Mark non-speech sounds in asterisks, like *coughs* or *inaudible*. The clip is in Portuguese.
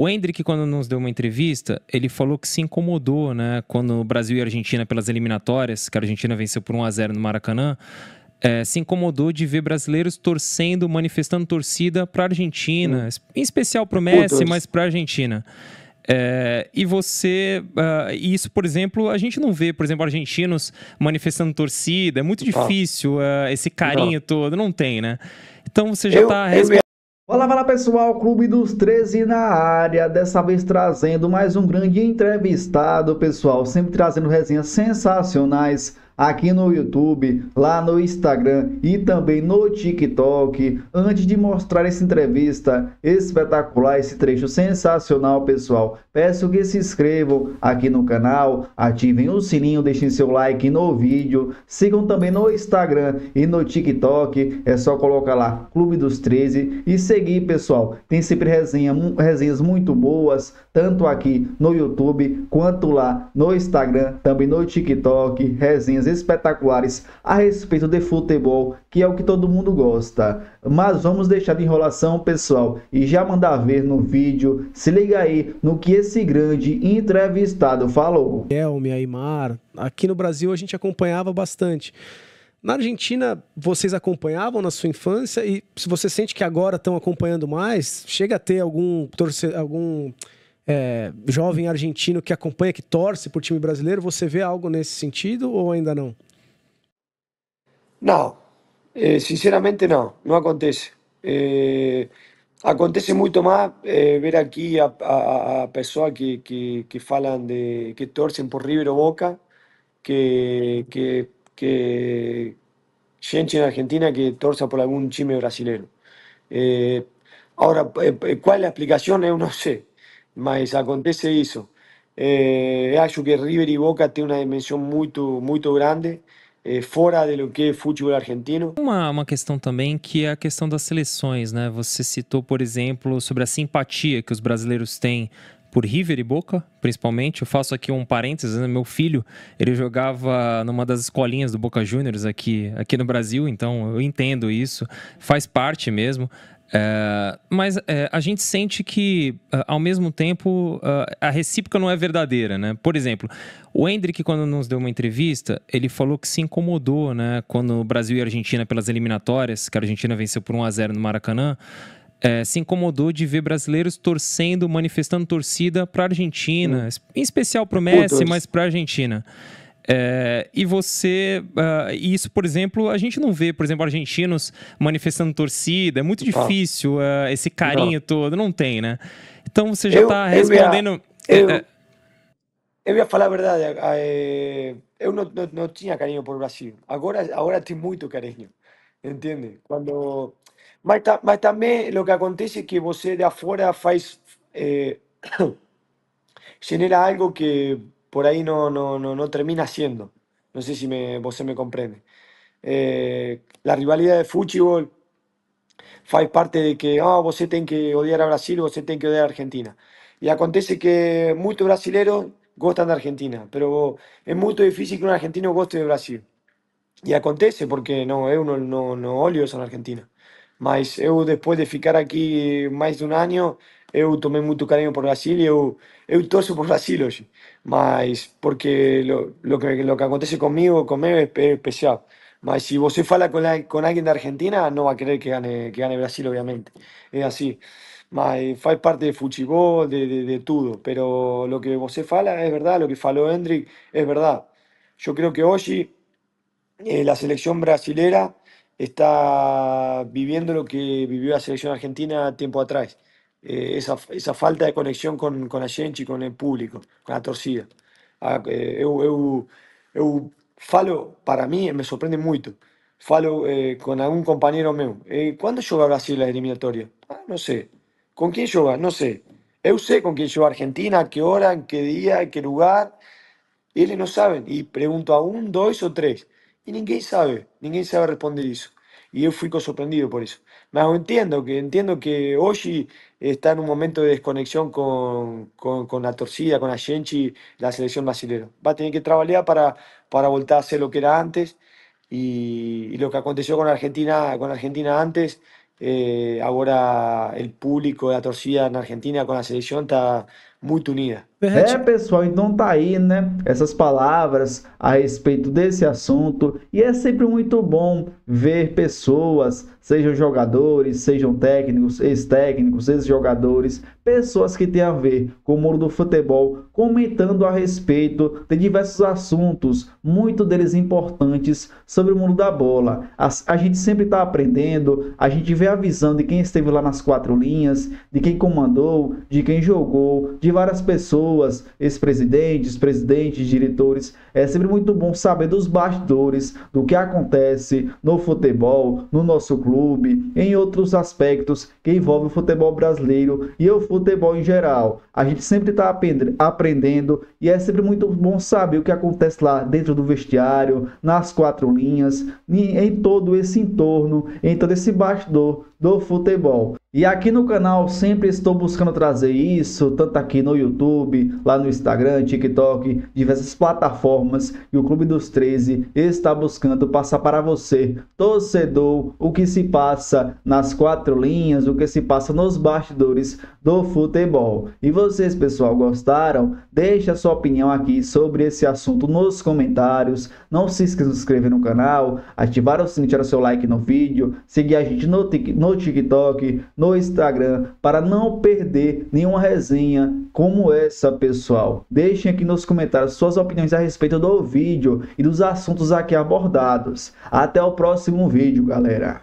O Hendrick, quando nos deu uma entrevista, ele falou que se incomodou, né? Quando o Brasil e a Argentina, pelas eliminatórias, que a Argentina venceu por 1 a 0 no Maracanã, é, se incomodou de ver brasileiros torcendo, manifestando torcida para a Argentina, hum. em especial para o Messi, mas para a Argentina. É, e você, uh, isso, por exemplo, a gente não vê, por exemplo, argentinos manifestando torcida, é muito difícil uh, esse carinho não. todo, não tem, né? Então você já está respondendo. Olá, fala pessoal, Clube dos 13 na área, dessa vez trazendo mais um grande entrevistado, pessoal, sempre trazendo resenhas sensacionais aqui no YouTube, lá no Instagram e também no TikTok. Antes de mostrar essa entrevista espetacular, esse trecho sensacional, pessoal, peço que se inscrevam aqui no canal, ativem o sininho, deixem seu like no vídeo, sigam também no Instagram e no TikTok. É só colocar lá Clube dos 13 e seguir, pessoal. Tem sempre resenha, resenhas muito boas, tanto aqui no YouTube quanto lá no Instagram, também no TikTok, resenhas espetaculares a respeito de futebol, que é o que todo mundo gosta. Mas vamos deixar de enrolação, pessoal, e já mandar ver no vídeo. Se liga aí no que esse grande entrevistado falou. Elmi, Aymar, aqui no Brasil a gente acompanhava bastante. Na Argentina, vocês acompanhavam na sua infância e se você sente que agora estão acompanhando mais, chega a ter algum torcedor, algum é, jovem argentino que acompanha, que torce por time brasileiro, você vê algo nesse sentido ou ainda não? Não, é, sinceramente não, não acontece. É, acontece muito mais eh, ver aqui a, a, a pessoa que, que, que, falam de que torcem por River ou Boca, que, que, que gente na Argentina que torça por algum time brasileiro. agora, qual é a explicação? Eu não sei mas acontece isso. É, acho que River e Boca têm uma dimensão muito, muito grande eh, fora do que é futebol argentino. Uma, uma questão também que é a questão das seleções, né? Você citou, por exemplo, sobre a simpatia que os brasileiros têm por River e Boca, principalmente. Eu faço aqui um parênteses, né? meu filho, ele jogava numa das escolinhas do Boca Juniors aqui, aqui no Brasil, então eu entendo isso, faz parte mesmo. É, mas é, a gente sente que, ah, ao mesmo tempo, ah, a recíproca não é verdadeira, né? Por exemplo, o Hendrick, quando nos deu uma entrevista, ele falou que se incomodou, né? Quando o Brasil e a Argentina, pelas eliminatórias, que a Argentina venceu por 1 a 0 no Maracanã, é, se incomodou de ver brasileiros torcendo, manifestando torcida para a Argentina, hum. em especial para o Messi, mas para a Argentina. É, e você, uh, isso, por exemplo, a gente não vê, por exemplo, argentinos manifestando torcida, é muito difícil uh, esse carinho não. todo, não tem, né? Então você já está respondendo. É, eu, é. eu ia falar a verdade, ah, eh, eu não, não, não, tinha carinho por Brasil, agora, agora tem muito carinho, entende? Quando... Mas, mas também o que acontece é que você de afora faz. É... *coughs* genera algo que por ahí no, no, no, no termina siendo. No sé si me, me comprende. Eh, la rivalidad de fútbol faz parte de que ah, vos tenés que odiar a Brasil, o vos tenés que odiar a Argentina. Y acontece que muchos brasileños gustan de Argentina, pero es muy difícil que un argentino guste de Brasil. Y acontece porque no, eh, uno no no Argentina mas eu depois de ficar aquí mais de un año, eu tomei muito carinho por Brasil y eu, eu por Brasil hoje. Mas porque lo, lo, que, lo que acontece comigo, comigo es especial. Mas si vos fala con la, de Argentina no Argentina, a querer que gane, que gane Brasil, obviamente. Es así. Mas faz parte de futebol, de, todo. Pero lo que vos fala es verdad lo que falou Hendrik es verdad. Yo creo que hoy eh, la selección brasilera está viviendo lo que vivió la selección argentina tiempo atrás. Eh, esa, esa, falta de conexión con, con la gente, con el público, con la torcida. Yo ah, eh, falo, para mí, me sorprende mucho. Falo eh, con algún compañero meu. ¿Cuándo juega Brasil la eliminatoria? Ah, no sé. ¿Con quién juega? No sé. Yo sé con quién juega Argentina, qué hora, en qué día, en qué lugar. Ellos no saben. Y pregunto a un, dos o tres. Y ninguém sabe, ninguém sabe responder eso. Y yo fui sorprendido por eso. Pero entiendo que entiendo que está en un momento de desconexión con, la torcida, con la Genchi, la selección brasileña. Va a tener que trabajar para, para volver a hacer lo que era antes. Y, lo que aconteció con Argentina, con Argentina antes, eh, ahora el público de la torcida en Argentina con la selección está Muito linha. É, pessoal, então tá aí, né? Essas palavras a respeito desse assunto. E é sempre muito bom ver pessoas, sejam jogadores, sejam técnicos, ex-técnicos, ex-jogadores, pessoas que têm a ver com o mundo do futebol, comentando a respeito de diversos assuntos, muito deles importantes sobre o mundo da bola. A, a gente sempre está aprendendo, a gente vê a visão de quem esteve lá nas quatro linhas, de quem comandou, de quem jogou, de de várias pessoas, ex-presidentes, presidentes, diretores. É sempre muito bom saber dos bastidores, do que acontece no futebol, no nosso clube, em outros aspectos que envolvem o futebol brasileiro e o futebol em geral. A gente sempre está aprendendo e é sempre muito bom saber o que acontece lá dentro do vestiário, nas quatro linhas, em, em todo esse entorno, em todo esse bastidor do futebol. E aqui no canal sempre estou buscando trazer isso, tanto aqui no YouTube, lá no Instagram, TikTok, diversas plataformas. E o Clube dos 13 está buscando passar para você, torcedor, o que se passa nas quatro linhas, o que se passa nos bastidores do futebol. E vocês, pessoal, gostaram? Deixe a sua opinião aqui sobre esse assunto nos comentários. Não se esqueça de se inscrever no canal, ativar o sininho, tirar o seu like no vídeo, seguir a gente no, no TikTok no Instagram para não perder nenhuma resenha como essa, pessoal. Deixem aqui nos comentários suas opiniões a respeito do vídeo e dos assuntos aqui abordados. Até o próximo vídeo, galera.